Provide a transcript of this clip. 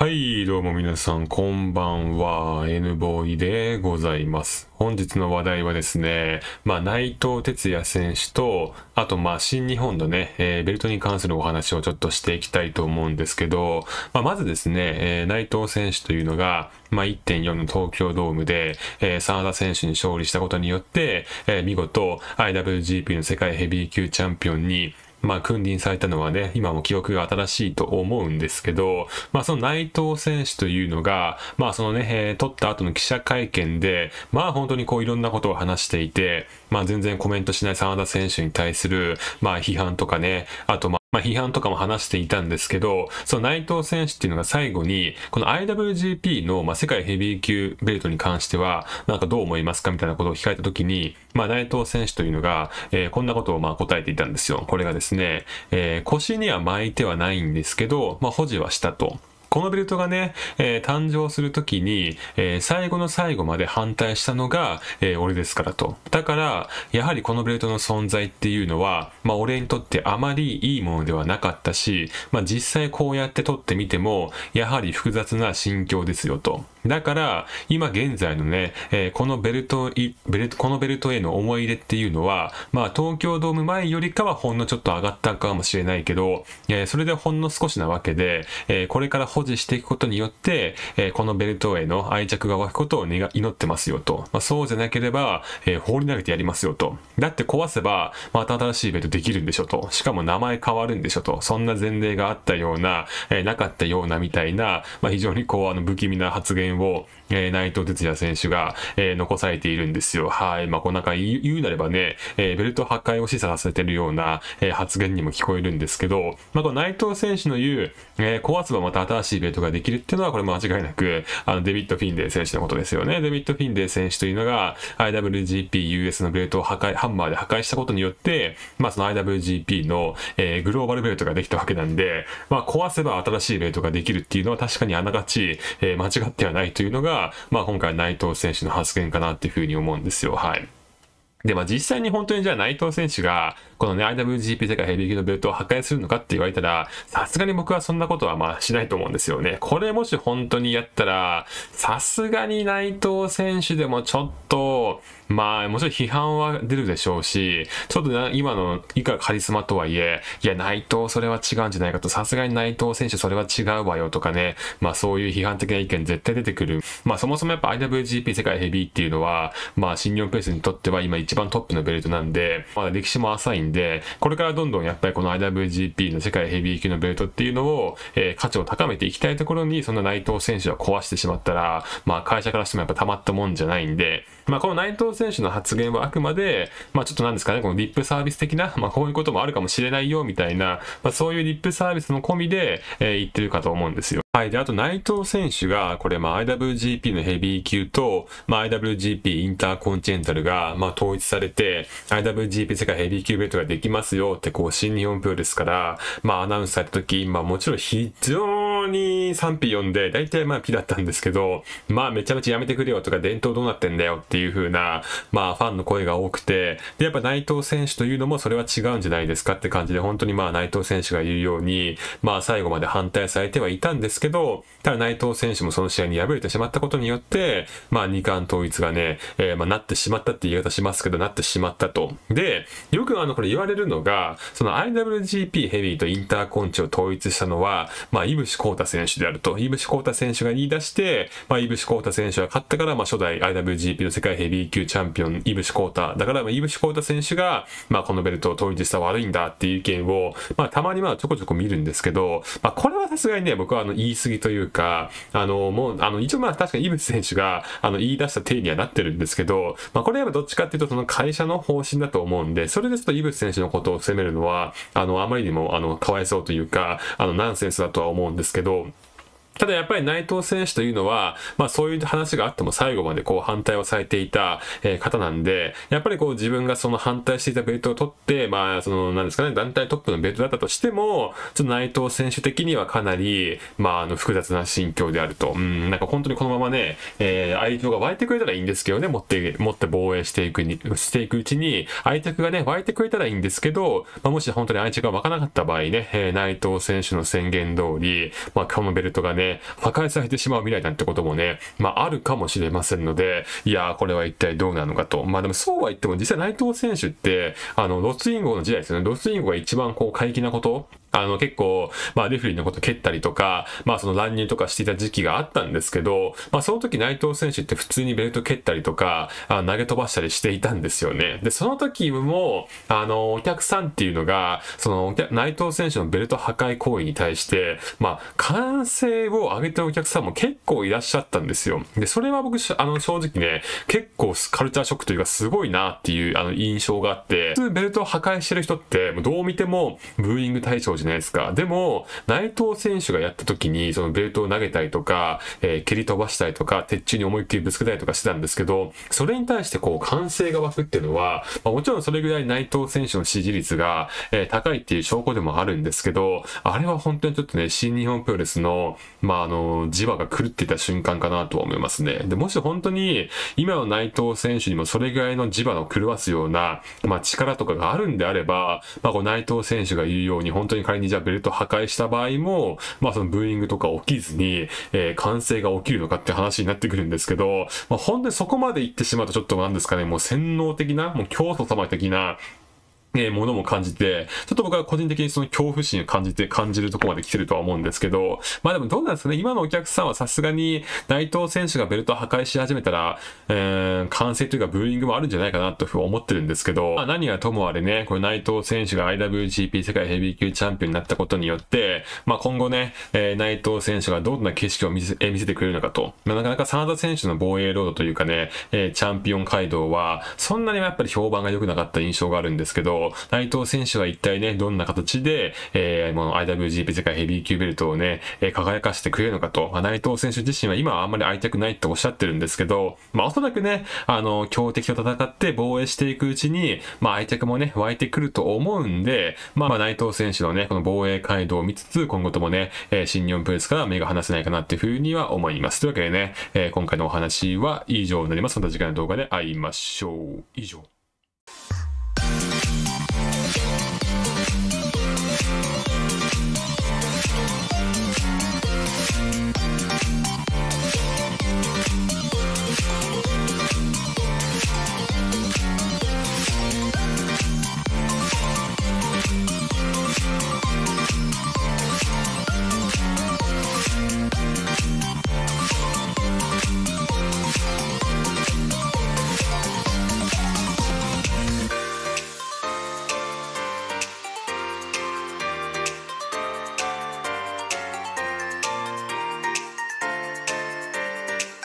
はい、どうも皆さん、こんばんは、N ボーイでございます。本日の話題はですね、まあ、内藤哲也選手と、あと、まあ、新日本のね、えー、ベルトに関するお話をちょっとしていきたいと思うんですけど、まあ、まずですね、えー、内藤選手というのが、まあ、1.4の東京ドームで、えー、沢田選手に勝利したことによって、えー、見事、IWGP の世界ヘビー級チャンピオンにまあ、君臨されたのはね、今も記憶が新しいと思うんですけど、まあ、その内藤選手というのが、まあ、そのね、えー、取った後の記者会見で、まあ、本当にこう、いろんなことを話していて、まあ、全然コメントしない澤田選手に対する、まあ、批判とかね、あと、まあまあ、批判とかも話していたんですけど、その内藤選手っていうのが最後に、この IWGP の、まあ、世界ヘビー級ベルトに関しては、なんかどう思いますかみたいなことを聞かれた時に、まあ、内藤選手というのが、えー、こんなことをまあ答えていたんですよ。これがですね、えー、腰には巻いてはないんですけど、まあ、保持はしたと。このベルトがね、えー、誕生するときに、えー、最後の最後まで反対したのが、えー、俺ですからと。だから、やはりこのベルトの存在っていうのは、まあ俺にとってあまりいいものではなかったし、まあ実際こうやって撮ってみても、やはり複雑な心境ですよと。だから、今現在のね、えー、このベルトベルト、このベルトへの思い入れっていうのは、まあ東京ドーム前よりかはほんのちょっと上がったかもしれないけど、えー、それでほんの少しなわけで、えー、これから保持していくことによって、えー、このベルトへの愛着が湧くことを願祈ってますよと。まあ、そうじゃなければ、えー、放り投げてやりますよと。だって壊せば、また新しいベルトできるんでしょと。しかも名前変わるんでしょと。そんな前例があったような、えー、なかったようなみたいな、まあ、非常にこう、あの、不気味な発言を、えー、内藤哲也選手が、えー、残されているんですよ。はい。まあ、こうなんか言うなればね、えー、ベルト破壊を示唆させてるような、えー、発言にも聞こえるんですけど、まあ、この内藤選手の言う、えー、壊せばまた新しいしいベットができるっていうのは、これ間違いなく、あの、デビッド・フィンデー選手のことですよね。デビッド・フィンデー選手というのが、IWGP-US のベルトを破壊、ハンマーで破壊したことによって、まあ、その IWGP の、えー、グローバルベルトができたわけなんで、まあ、壊せば新しいベルトができるっていうのは確かにあながち、えー、間違ってはないというのが、まあ、今回内藤選手の発言かなっていうふうに思うんですよ。はい。で、まあ実際に本当にじゃあ内藤選手が、このね、IWGP 世界ヘビー級のベルトを破壊するのかって言われたら、さすがに僕はそんなことはまあしないと思うんですよね。これもし本当にやったら、さすがに内藤選手でもちょっと、まあもちろん批判は出るでしょうし、ちょっとな今のいくらカリスマとはいえ、いや内藤それは違うんじゃないかと、さすがに内藤選手それは違うわよとかね、まあそういう批判的な意見絶対出てくる。まあそもそもやっぱ IWGP 世界ヘビーっていうのは、まあ新日本ペースにとっては今一番トップのベルトなんで、まだ歴史も浅いんで、これからどんどんやっぱりこの IWGP の世界ヘビー級のベルトっていうのを、えー、価値を高めていきたいところに、その内藤選手は壊してしまったら、まあ会社からしてもやっぱ溜まったもんじゃないんで、まあこの内藤選手の発言はあくまで、まあちょっとなんですかね、このリップサービス的な、まあこういうこともあるかもしれないよみたいな、まあそういうリップサービスも込みで、えー、言ってるかと思うんですよ。はい。で、あと内藤選手が、これ、まあ、IWGP のヘビー級と、まあ、IWGP インターコンチネンタルが、まあ、統一されて、IWGP 世界ヘビー級ベルトができますよって、こう、新日本プロですから、まあ、アナウンスされた時、まあ、もちろん非常に賛否読んで、大体まあ、ピだったんですけど、まあ、めちゃめちゃやめてくれよとか、伝統どうなってんだよっていう風な、まあ、ファンの声が多くて、で、やっぱ内藤選手というのもそれは違うんじゃないですかって感じで、本当にまあ、内藤選手が言うように、まあ、最後まで反対されてはいたんですけど、けど、ただ内藤選手もその試合に敗れてしまったことによって、まあ二冠統一がね、えー、まあなってしまったって言い方しますけど、なってしまったと。で、よくあの、これ言われるのが、その IWGP ヘビーとインターコンチを統一したのは、まあ、イブシコータ選手であると。イブシコータ選手が言い出して、まあ、イブシコータ選手が勝ったから、まあ、初代 IWGP の世界ヘビー級チャンピオン、イブシコータ。だから、まあ、イブシコータ選手が、まあ、このベルトを統一した悪いんだっていう意見を、まあ、たまにまあ、ちょこちょこ見るんですけど、まあ、これはさすがにね、僕はあの、言い過ぎというか、あの、もう、あの、一応まあ確かにイブス選手が、あの、言い出した体にはなってるんですけど、まあこれはどっちかっていうとその会社の方針だと思うんで、それでちょっとイブス選手のことを責めるのは、あの、あまりにも、あの、かわいそうというか、あの、ナンセンスだとは思うんですけど、ただやっぱり内藤選手というのは、まあそういう話があっても最後までこう反対をされていた、え方なんで、やっぱりこう自分がその反対していたベルトを取って、まあその、なんですかね、団体トップのベルトだったとしても、ちょっと内藤選手的にはかなり、まああの複雑な心境であると。うん、なんか本当にこのままね、えー、相手が湧いてくれたらいいんですけどね、持って、持って防衛していくに、していくうちに、相手がね、湧いてくれたらいいんですけど、まあもし本当に相手が湧かなかった場合ね、えー、内藤選手の宣言通り、まあ今日のベルトがね、破壊されてしまう未来なんてこともね、まああるかもしれませんので、いやーこれは一体どうなのかと。まあでもそうは言っても実際内藤選手って、あの、ロスインゴの時代ですよね。ロスインゴが一番こう怪奇なことあの結構、まあレフリーのこと蹴ったりとか、まあその乱入とかしていた時期があったんですけど、まあその時内藤選手って普通にベルト蹴ったりとか、あ投げ飛ばしたりしていたんですよね。で、その時も、あの、お客さんっていうのが、その内藤選手のベルト破壊行為に対して、まあ歓声を上げてるお客さんも結構いらっしゃったんですよ。で、それは僕、あの正直ね、結構カルチャーショックというかすごいなっていうあの印象があって、普通ベルトを破壊してる人って、どう見てもブーイング対象じゃないですか。でも、内藤選手がやった時に、そのベルトを投げたりとか、えー、蹴り飛ばしたりとか、鉄柱に思いっきりぶつけたりとかしてたんですけど、それに対してこう、歓声が湧くっていうのは、まあ、もちろんそれぐらい内藤選手の支持率が、えー、高いっていう証拠でもあるんですけど、あれは本当にちょっとね、新日本プロレスの、まあ、あの、磁場が狂ってた瞬間かなとは思いますね。で、もし本当に、今の内藤選手にもそれぐらいの磁場の狂わすような、まあ、力とかがあるんであれば、まあ、こう内藤選手が言うように本当に仮にじゃあベルト破壊した場合も、まあそのブーイングとか起きずに、えー、完成が起きるのかって話になってくるんですけど、まあ本当にそこまで行ってしまうとちょっとなんですかね、もう洗脳的な、もう教祖様的な、えー、ものも感じて、ちょっと僕は個人的にその恐怖心を感じて感じるとこまで来てるとは思うんですけど、まあでもどうなんですかね、今のお客さんはさすがに内藤選手がベルトを破壊し始めたら、えー、完成というかブーイングもあるんじゃないかなと思ってるんですけど、まあ、何はともあれね、これ内藤選手が IWGP 世界ヘビー級チャンピオンになったことによって、まあ今後ね、えー、内藤選手がどんな景色を見せ見せてくれるのかと、まあ、なかなか真田選手の防衛ロードというかね、えー、チャンピオン街道は、そんなにやっぱり評判が良くなかった印象があるんですけど、内藤選手は一体ね、どんな形で、えー、もう IWGP 世界ヘビー級ベルトをね、えー、輝かしてくれるのかと、まあ、内藤選手自身は今はあんまり会いたくないっておっしゃってるんですけど、まあおそらくね、あの、強敵と戦って防衛していくうちに、まあ愛着もね、湧いてくると思うんで、まあ、まあ内藤選手のね、この防衛街道を見つつ、今後ともね、えー、新日本プレスから目が離せないかなっていうふうには思います。というわけでね、えー、今回のお話は以上になります。また次回の動画で会いましょう。以上。